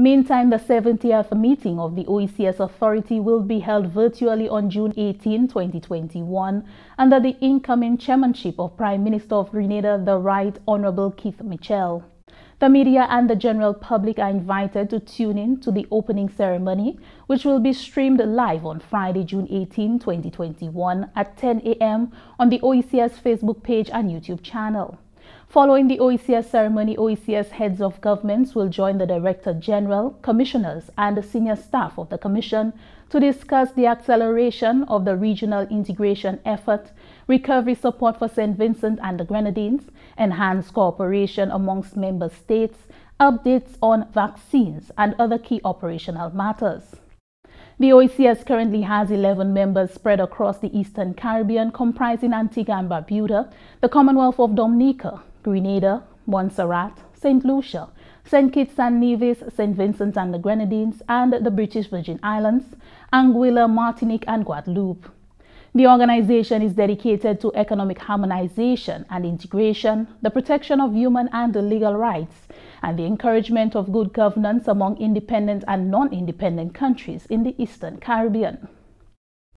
Meantime, the 70th meeting of the OECS Authority will be held virtually on June 18, 2021, under the incoming chairmanship of Prime Minister of Grenada, the Right Honorable Keith Mitchell. The media and the general public are invited to tune in to the opening ceremony, which will be streamed live on Friday, June 18, 2021 at 10 a.m. on the OECS Facebook page and YouTube channel. Following the OECS ceremony, OECS heads of governments will join the Director General, Commissioners and the senior staff of the Commission to discuss the acceleration of the regional integration effort, recovery support for St. Vincent and the Grenadines, enhanced cooperation amongst member states, updates on vaccines and other key operational matters. The OECS currently has 11 members spread across the Eastern Caribbean, comprising Antigua and Barbuda, the Commonwealth of Dominica, Grenada, Montserrat, St. Lucia, St. Kitts and Nevis, St. Vincent and the Grenadines, and the British Virgin Islands, Anguilla, Martinique, and Guadeloupe. The organization is dedicated to economic harmonization and integration, the protection of human and legal rights, and the encouragement of good governance among independent and non-independent countries in the Eastern Caribbean.